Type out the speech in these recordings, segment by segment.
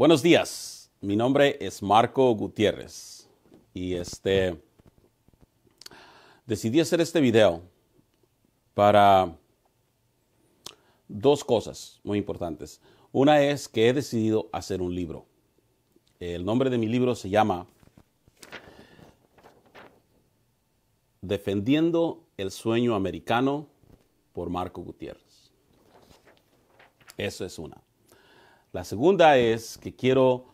Buenos días, mi nombre es Marco Gutiérrez y este decidí hacer este video para dos cosas muy importantes. Una es que he decidido hacer un libro. El nombre de mi libro se llama Defendiendo el sueño americano por Marco Gutiérrez. Eso es una. La segunda es que quiero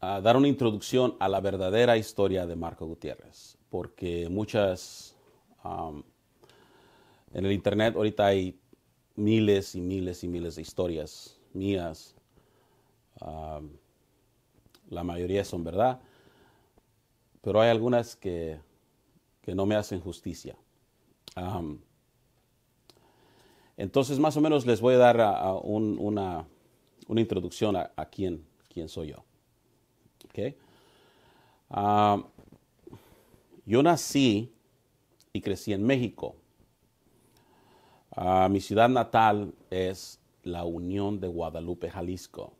ah, dar una introducción a la verdadera historia de Marco Gutiérrez, porque muchas, en el Internet ahorita hay miles y miles y miles de historias mías. la mayoría son verdad, pero hay algunas que, no me hacen justicia. entonces, más o menos les voy a dar una una introducción a, quién, soy yo. Ah, yo nací y crecí en México. Ah, mi ciudad natal es la Unión de Guadalupe, Jalisco.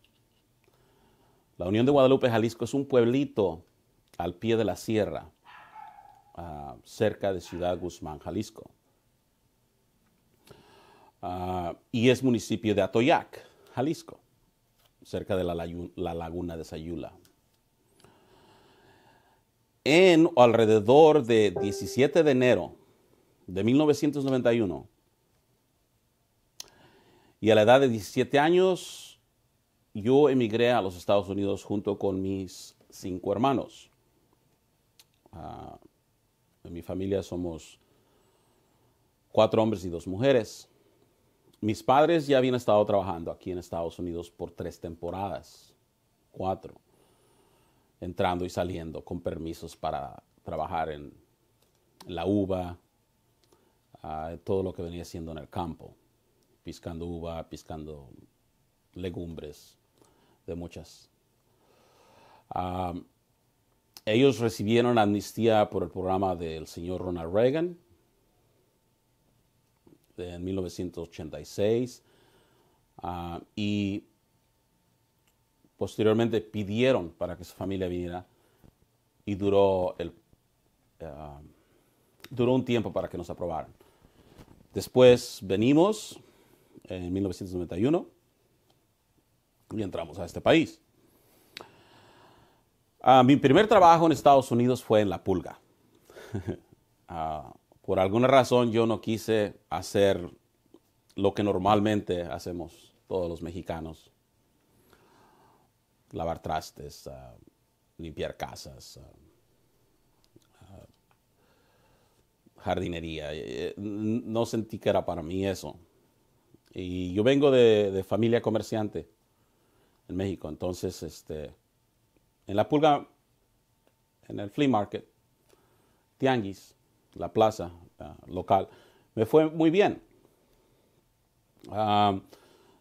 La Unión de Guadalupe, Jalisco es un pueblito al pie de la sierra, ah, cerca de Ciudad Guzmán, Jalisco. y es municipio de Atoyac, Jalisco cerca de la, laguna de Sayula. En alrededor de 17 de enero de 1991, y a la edad de 17 años, yo emigré a los Estados Unidos junto con mis cinco hermanos. Ah, en mi familia somos cuatro hombres y dos mujeres. Mis padres ya habían estado trabajando aquí en Estados Unidos por tres temporadas, cuatro, entrando y saliendo con permisos para trabajar en la uva, ah, todo lo que venía haciendo en el campo, piscando uva, piscando legumbres de muchas. Ah, ellos recibieron amnistía por el programa del señor Ronald Reagan en 1986 ah, y posteriormente pidieron para que su familia viniera y duró, el, ah, duró un tiempo para que nos aprobaran. Después venimos en 1991 y entramos a este país. Ah, mi primer trabajo en Estados Unidos fue en La Pulga. Por alguna razón yo no quise hacer lo que normalmente hacemos todos los mexicanos. Lavar trastes, ah, limpiar casas, ah, ah, jardinería. Eh, eh, no sentí que era para mí eso. Y yo vengo de, familia comerciante en México. Entonces, este, en la pulga, en el flea market, tianguis, la plaza local, me fue muy bien. Ah,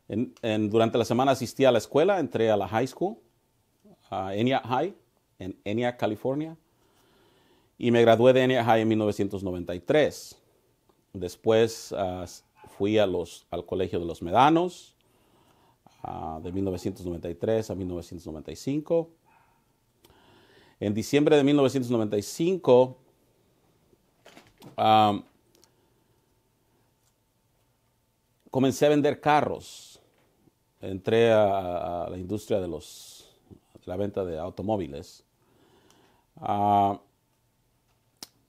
durante la semana asistí a la escuela, entré a la high school, a High, en Enia California, y me gradué de Enia High en 1993. Después ah, fui a los, al Colegio de los Medanos ah, de 1993 a 1995. En diciembre de 1995 Um, comencé a vender carros. Entré a, la industria de los la venta de automóviles. financiamiento ah,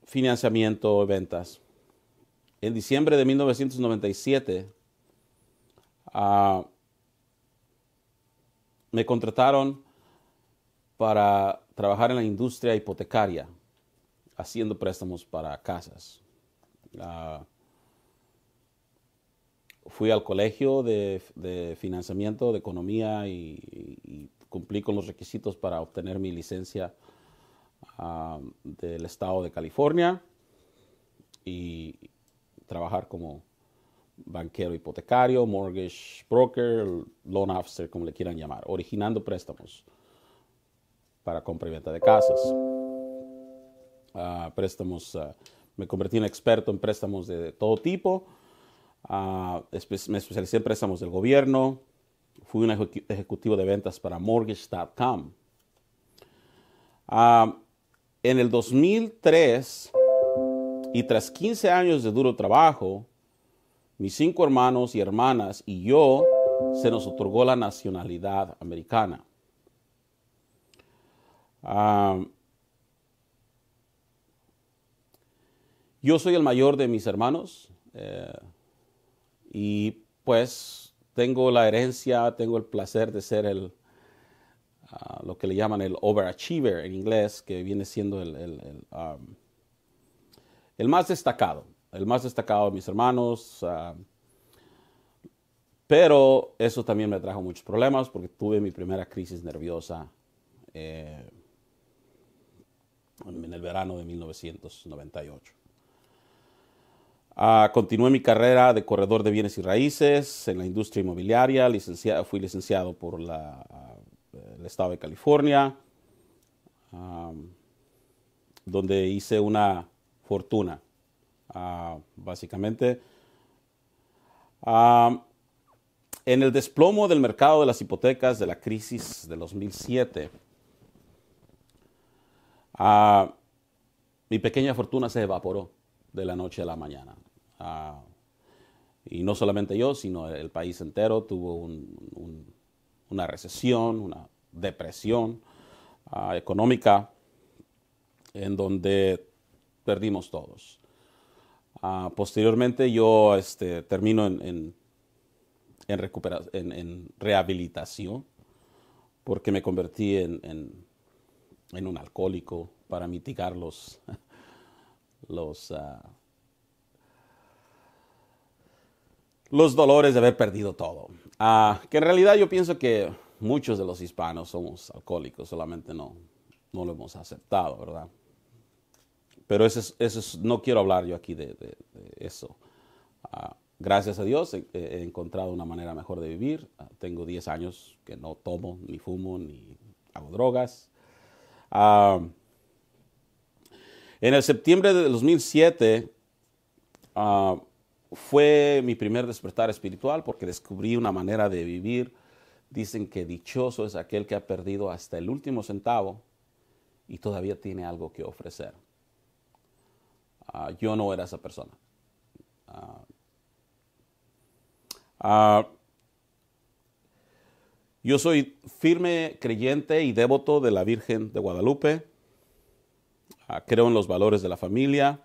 financiamiento, ventas. En diciembre de 1997 ah, me contrataron para trabajar en la industria hipotecaria haciendo préstamos para casas. Ah, fui al colegio de, financiamiento, de economía y, cumplí con los requisitos para obtener mi licencia ah, del estado de California y trabajar como banquero hipotecario, mortgage broker, loan officer, como le quieran llamar, originando préstamos para compra y venta de casas préstamos, me convertí en experto en préstamos de, todo tipo, me especialicé en préstamos del gobierno, fui un ejecutivo de ventas para mortgage.com. en el 2003, y tras 15 años de duro trabajo, mis cinco hermanos y hermanas y yo se nos otorgó la nacionalidad americana. Ah... Yo soy el mayor de mis hermanos eh, y pues tengo la herencia, tengo el placer de ser el, ah, lo que le llaman el overachiever en inglés, que viene siendo el, um, más destacado, el más destacado de mis hermanos. Ah, pero eso también me trajo muchos problemas porque tuve mi primera crisis nerviosa eh, en el verano de 1998. Ah, continué mi carrera de corredor de bienes y raíces en la industria inmobiliaria. fui licenciado por ah, el estado de California, donde hice una fortuna, ah, básicamente. en el desplomo del mercado de las hipotecas de la crisis de 2007, mi pequeña fortuna se evaporó de la noche a la mañana. Ah, y no solamente yo, sino el, país entero tuvo una recesión, una depresión ah, económica en donde perdimos todos. Ah, posteriormente yo este, termino en, en, en, rehabilitación porque me convertí en, un alcohólico para mitigar los, los, ah, los dolores de haber perdido todo. Ah, que en realidad yo pienso que muchos de los hispanos somos alcohólicos, solamente no, no lo hemos aceptado, ¿verdad? Pero eso, eso no quiero hablar yo aquí de, eso. Ah, gracias a Dios he, encontrado una manera mejor de vivir. tengo 10 años que no tomo, ni fumo, ni hago drogas. En el septiembre de 2007 ah, fue mi primer despertar espiritual porque descubrí una manera de vivir. Dicen que dichoso es aquel que ha perdido hasta el último centavo y todavía tiene algo que ofrecer. Ah, yo no era esa persona. Ah, yo soy firme creyente y devoto de la Virgen de Guadalupe. Ah, creo en los valores de la familia,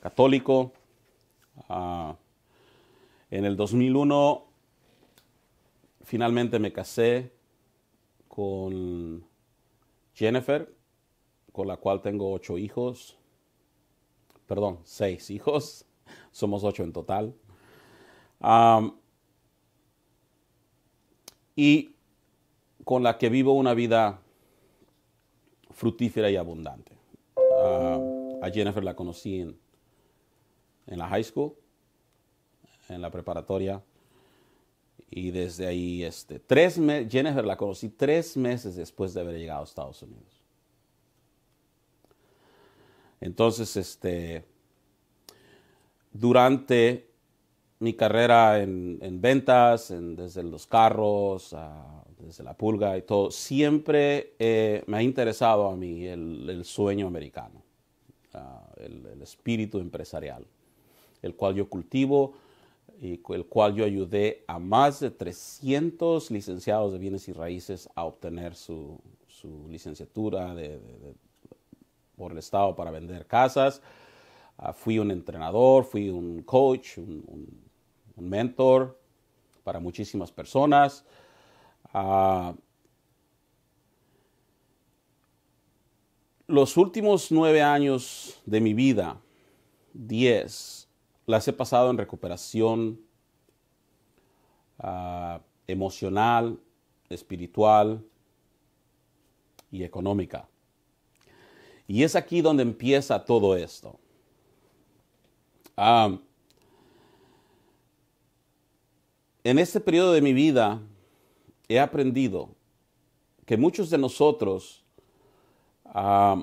católico. Ah, en el 2001 finalmente me casé con Jennifer, con la cual tengo ocho hijos, perdón, seis hijos, somos ocho en total. y con la que vivo una vida frutífera y abundante. a Jennifer la conocí en, la high school, en la preparatoria. Y desde ahí, este, tres meses, Jennifer la conocí tres meses después de haber llegado a Estados Unidos. Entonces, este, durante mi carrera en, ventas, desde los carros, a desde la pulga y todo, siempre eh, me ha interesado a mí el, sueño americano, ah, el, espíritu empresarial, el cual yo cultivo y el cual yo ayudé a más de 300 licenciados de bienes y raíces a obtener su, licenciatura por el Estado para vender casas. Ah, fui un entrenador, fui un coach, un, un mentor para muchísimas personas los últimos nueve años de mi vida, diez, las he pasado en recuperación ah, emocional, espiritual y económica. Y es aquí donde empieza todo esto. Ah, en este periodo de mi vida, he aprendido que muchos de nosotros ah,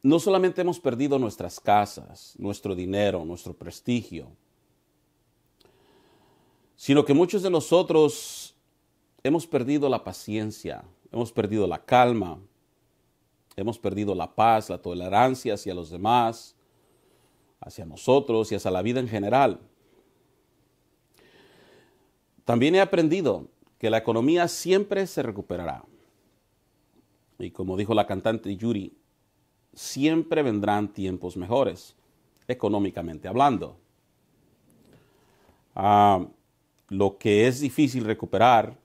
no solamente hemos perdido nuestras casas, nuestro dinero, nuestro prestigio, sino que muchos de nosotros hemos perdido la paciencia, hemos perdido la calma, hemos perdido la paz, la tolerancia hacia los demás, hacia nosotros y hacia la vida en general. También he aprendido que la economía siempre se recuperará. Y como dijo la cantante Yuri, siempre vendrán tiempos mejores, económicamente hablando. Ah, lo que es difícil recuperar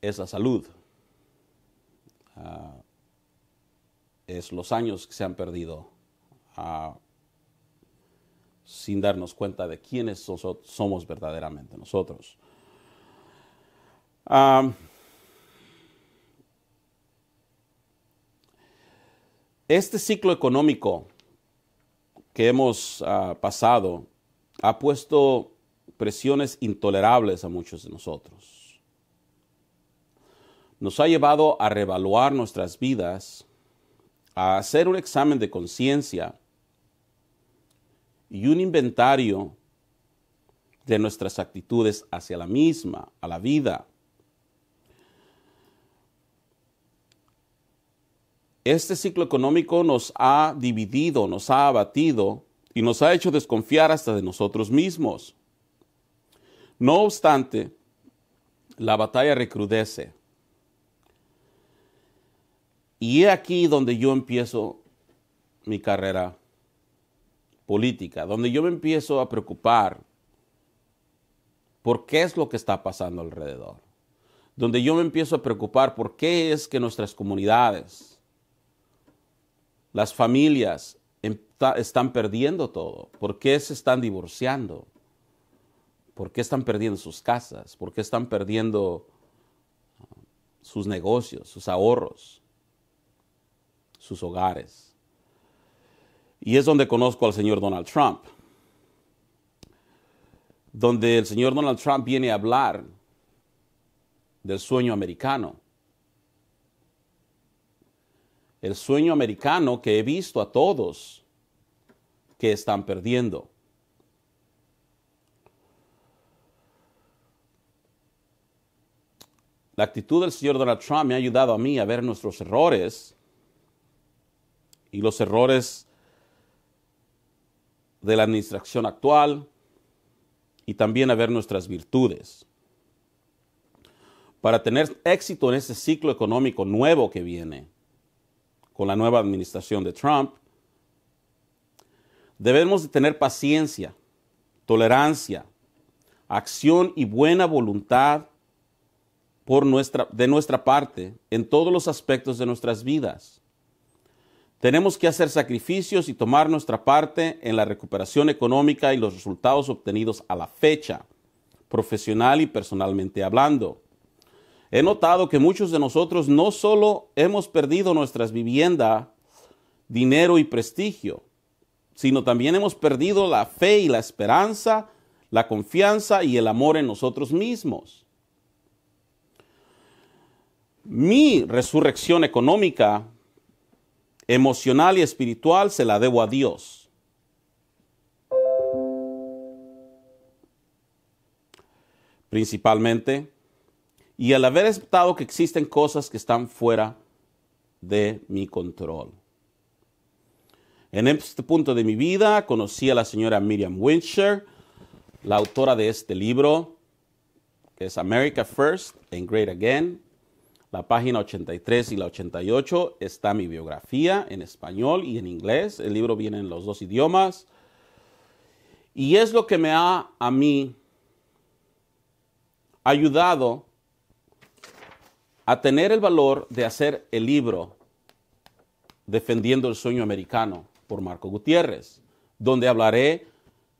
es la salud, ah, es los años que se han perdido. Ah, sin darnos cuenta de quiénes somos verdaderamente nosotros. este ciclo económico que hemos ah, pasado ha puesto presiones intolerables a muchos de nosotros. Nos ha llevado a revaluar nuestras vidas, a hacer un examen de conciencia y un inventario de nuestras actitudes hacia la misma, a la vida. Este ciclo económico nos ha dividido, nos ha abatido y nos ha hecho desconfiar hasta de nosotros mismos. No obstante, la batalla recrudece. Y he aquí donde yo empiezo mi carrera política, donde yo me empiezo a preocupar por qué es lo que está pasando alrededor, donde yo me empiezo a preocupar por qué es que nuestras comunidades, las familias están perdiendo todo, por qué se están divorciando, por qué están perdiendo sus casas, por qué están perdiendo ah, sus negocios, sus ahorros, sus hogares. Y es donde conozco al señor Donald Trump, donde el señor Donald Trump viene a hablar del sueño americano. El sueño americano que he visto a todos que están perdiendo. La actitud del señor Donald Trump me ha ayudado a mí a ver nuestros errores y los errores de la administración actual y también a ver nuestras virtudes. Para tener éxito en este ciclo económico nuevo que viene con la nueva administración de Trump, debemos tener paciencia, tolerancia, acción y buena voluntad por nuestra, de nuestra parte en todos los aspectos de nuestras vidas tenemos que hacer sacrificios y tomar nuestra parte en la recuperación económica y los resultados obtenidos a la fecha, profesional y personalmente hablando. He notado que muchos de nosotros no solo hemos perdido nuestras viviendas, dinero y prestigio, sino también hemos perdido la fe y la esperanza, la confianza y el amor en nosotros mismos. Mi resurrección económica emocional y espiritual se la debo a Dios. Principalmente. Y al haber aceptado que existen cosas que están fuera de mi control. En este punto de mi vida conocí a la señora Miriam Wincher, la autora de este libro, que es America First and Great Again, la página 83 y la 88 está mi biografía en español y en inglés. El libro viene en los dos idiomas. Y es lo que me ha a mí ayudado a tener el valor de hacer el libro Defendiendo el Sueño Americano por Marco Gutiérrez, donde hablaré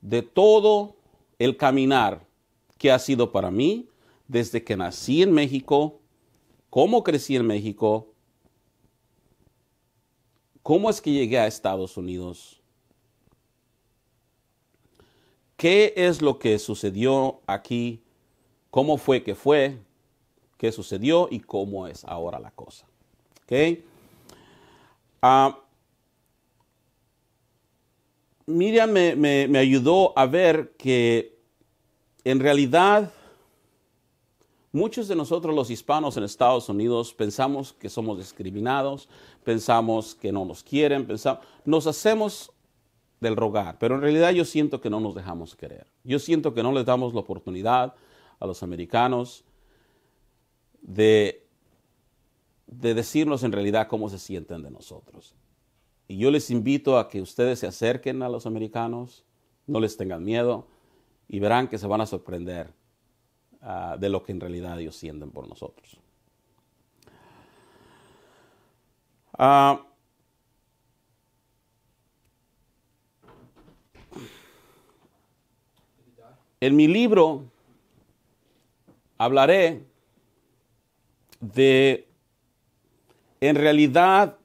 de todo el caminar que ha sido para mí desde que nací en México cómo crecí en México, cómo es que llegué a Estados Unidos, qué es lo que sucedió aquí, cómo fue que fue, qué sucedió y cómo es ahora la cosa. ¿Okay? Ah, Miriam me, me ayudó a ver que en realidad Muchos de nosotros los hispanos en Estados Unidos pensamos que somos discriminados, pensamos que no nos quieren, pensamos, nos hacemos del rogar, pero en realidad yo siento que no nos dejamos querer. Yo siento que no les damos la oportunidad a los americanos de, de decirnos en realidad cómo se sienten de nosotros. Y yo les invito a que ustedes se acerquen a los americanos, no les tengan miedo y verán que se van a sorprender Ah, de lo que en realidad ellos sienten por nosotros. Ah, en mi libro hablaré de en realidad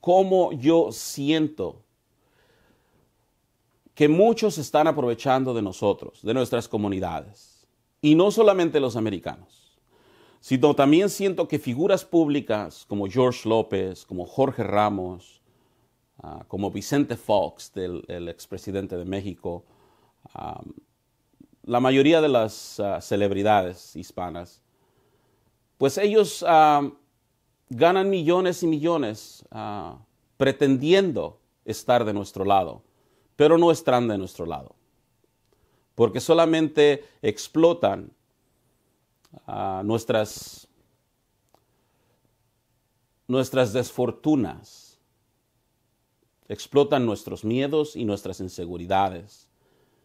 cómo yo siento que muchos están aprovechando de nosotros, de nuestras comunidades. Y no solamente los americanos, sino también siento que figuras públicas como George López, como Jorge Ramos, ah, como Vicente Fox, del, el expresidente de México, la mayoría de las ah, celebridades hispanas, pues ellos ganan millones y millones ah, pretendiendo estar de nuestro lado, pero no están de nuestro lado porque solamente explotan ah, nuestras, nuestras desfortunas, explotan nuestros miedos y nuestras inseguridades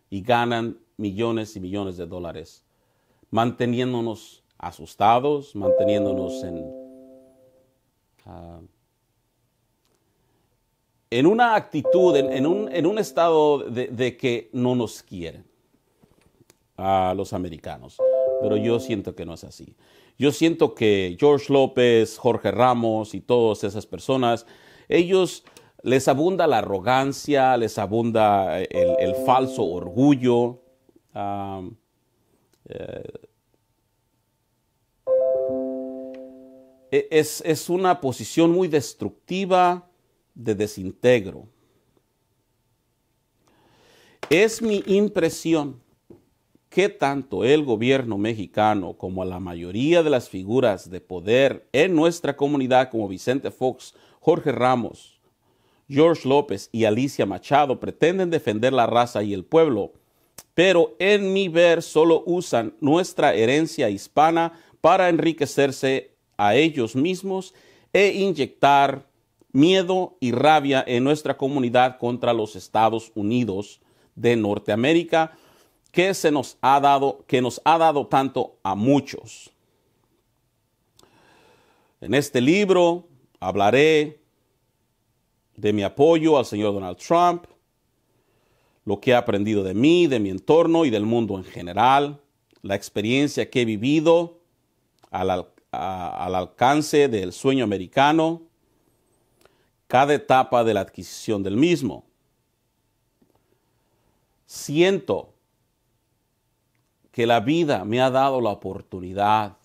y ganan millones y millones de dólares, manteniéndonos asustados, manteniéndonos en, ah, en una actitud, en, un, estado de que no nos quieren a los americanos. Pero yo siento que no es así. Yo siento que George López, Jorge Ramos y todas esas personas, ellos les abunda la arrogancia, les abunda eh, el, falso orgullo. Eh, e-, es, es una posición muy destructiva de desintegro. Es mi impresión que tanto el gobierno mexicano como la mayoría de las figuras de poder en nuestra comunidad como Vicente Fox, Jorge Ramos, George López y Alicia Machado pretenden defender la raza y el pueblo, pero en mi ver solo usan nuestra herencia hispana para enriquecerse a ellos mismos e inyectar miedo y rabia en nuestra comunidad contra los Estados Unidos de Norteamérica, que se nos ha dado, que nos ha dado tanto a muchos. En este libro hablaré de mi apoyo al señor Donald Trump, lo que he aprendido de mí, de mi entorno y del mundo en general, la experiencia que he vivido al, al alcance del sueño americano, cada etapa de la adquisición del mismo. Siento que la vida me ha dado la oportunidad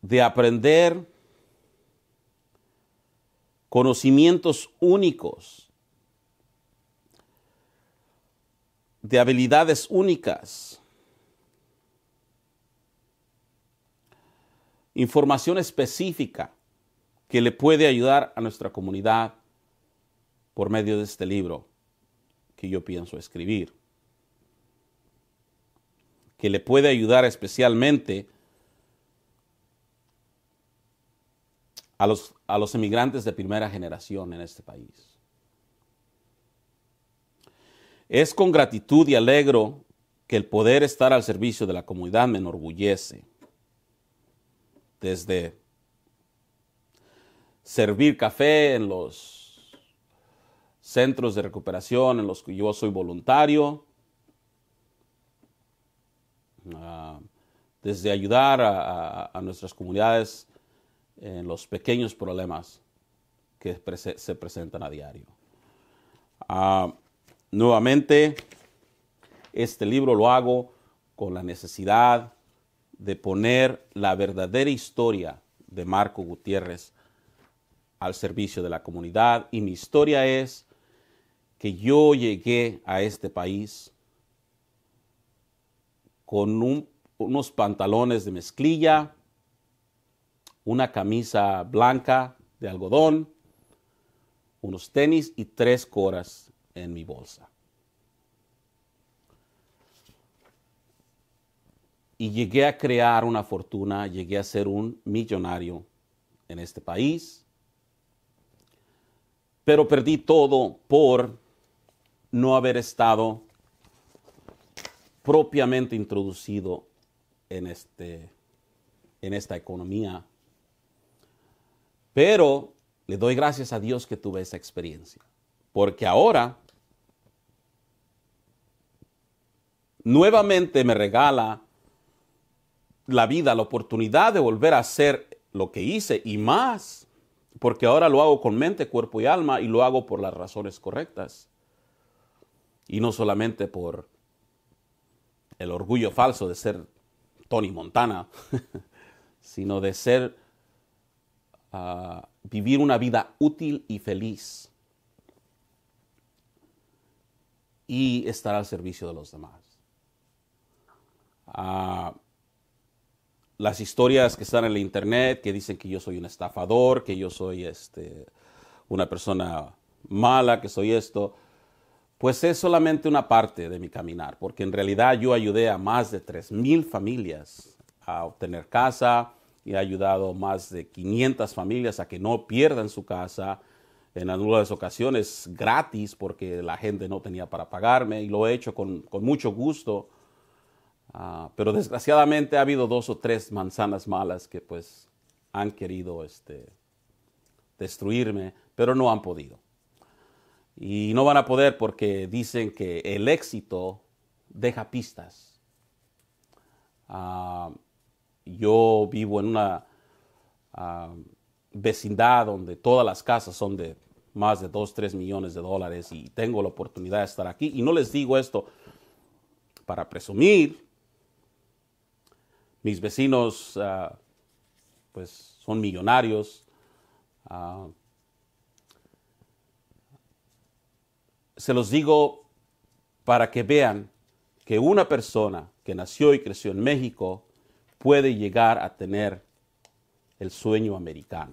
de aprender conocimientos únicos, de habilidades únicas, información específica que le puede ayudar a nuestra comunidad por medio de este libro que yo pienso escribir que le puede ayudar especialmente a los, emigrantes de primera generación en este país. Es con gratitud y alegro que el poder estar al servicio de la comunidad me enorgullece. Desde servir café en los centros de recuperación en los que yo soy voluntario, Ah, desde ayudar a, nuestras comunidades en los pequeños problemas que se presentan a diario. Ah, nuevamente, este libro lo hago con la necesidad de poner la verdadera historia de Marco Gutiérrez al servicio de la comunidad. Y mi historia es que yo llegué a este país con unos pantalones de mezclilla, una camisa blanca de algodón, unos tenis y tres coras en mi bolsa. Y llegué a crear una fortuna, llegué a ser un millonario en este país, pero perdí todo por no haber estado propiamente introducido en, este, en esta economía. Pero le doy gracias a Dios que tuve esa experiencia, porque ahora nuevamente me regala la vida, la oportunidad de volver a hacer lo que hice y más, porque ahora lo hago con mente, cuerpo y alma y lo hago por las razones correctas. Y no solamente por el orgullo falso de ser Tony Montana, sino de ser, ah, vivir una vida útil y feliz y estar al servicio de los demás. Ah, las historias que están en el internet que dicen que yo soy un estafador, que yo soy este, una persona mala, que soy esto, pues es solamente una parte de mi caminar, porque en realidad yo ayudé a más de 3.000 familias a obtener casa y he ayudado a más de 500 familias a que no pierdan su casa en algunas ocasiones gratis porque la gente no tenía para pagarme y lo he hecho con, mucho gusto. Ah, pero desgraciadamente ha habido dos o tres manzanas malas que pues han querido este, destruirme, pero no han podido. Y no van a poder porque dicen que el éxito deja pistas. Ah, yo vivo en una ah, vecindad donde todas las casas son de más de 2, 3 millones de dólares y tengo la oportunidad de estar aquí. Y no les digo esto para presumir. Mis vecinos, ah, pues, son millonarios. se los digo para que vean que una persona que nació y creció en México puede llegar a tener el sueño americano.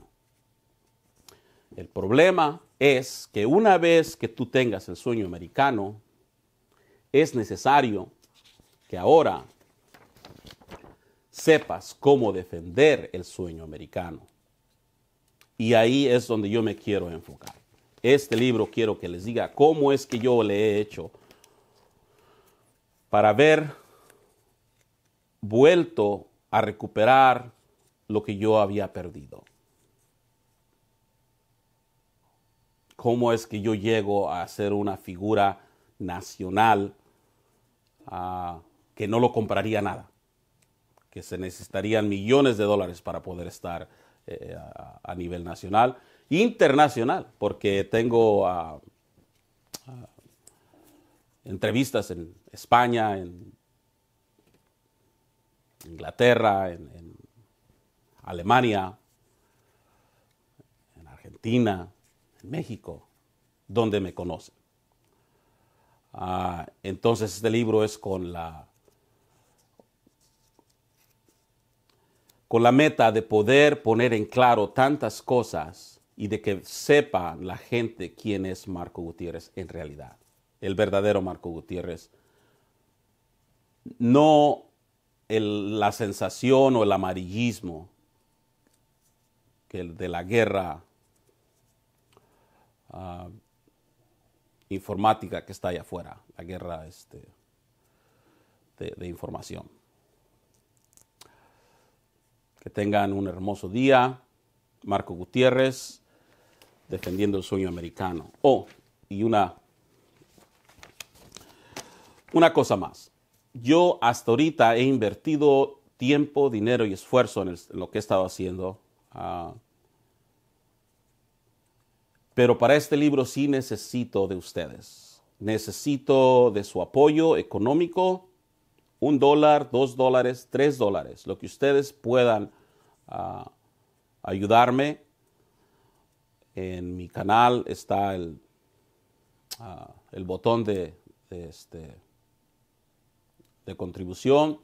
El problema es que una vez que tú tengas el sueño americano, es necesario que ahora sepas cómo defender el sueño americano. Y ahí es donde yo me quiero enfocar. Este libro quiero que les diga cómo es que yo le he hecho para haber vuelto a recuperar lo que yo había perdido. ¿Cómo es que yo llego a ser una figura nacional ah, que no lo compraría nada? Que se necesitarían millones de dólares para poder estar eh, a nivel nacional internacional, porque tengo ah, ah, entrevistas en España, en Inglaterra, en, Alemania, en Argentina, en México, donde me conocen. Ah, entonces este libro es con la con la meta de poder poner en claro tantas cosas y de que sepa la gente quién es Marco Gutiérrez en realidad, el verdadero Marco Gutiérrez. No la sensación o el amarillismo que el de la guerra ah, informática que está allá afuera, la guerra este, de, de información. Que tengan un hermoso día. Marco Gutiérrez, defendiendo el sueño americano. Oh, y una, una cosa más. Yo hasta ahorita he invertido tiempo, dinero y esfuerzo en, lo que he estado haciendo. Ah, pero para este libro sí necesito de ustedes. Necesito de su apoyo económico, un dólar, dos dólares, tres dólares, lo que ustedes puedan ah, ayudarme en mi canal está el, ah, botón de, este, de contribución.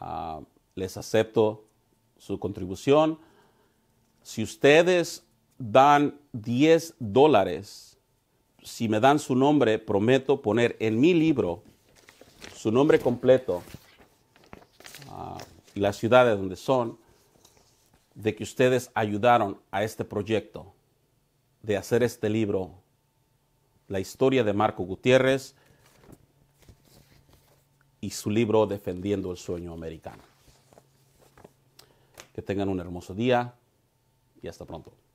Ah, les acepto su contribución. Si ustedes dan 10 dólares, si me dan su nombre, prometo poner en mi libro su nombre completo ah, y y ciudad de donde son, de que ustedes ayudaron a este proyecto de hacer este libro, la historia de Marco Gutiérrez y su libro Defendiendo el Sueño Americano. Que tengan un hermoso día y hasta pronto.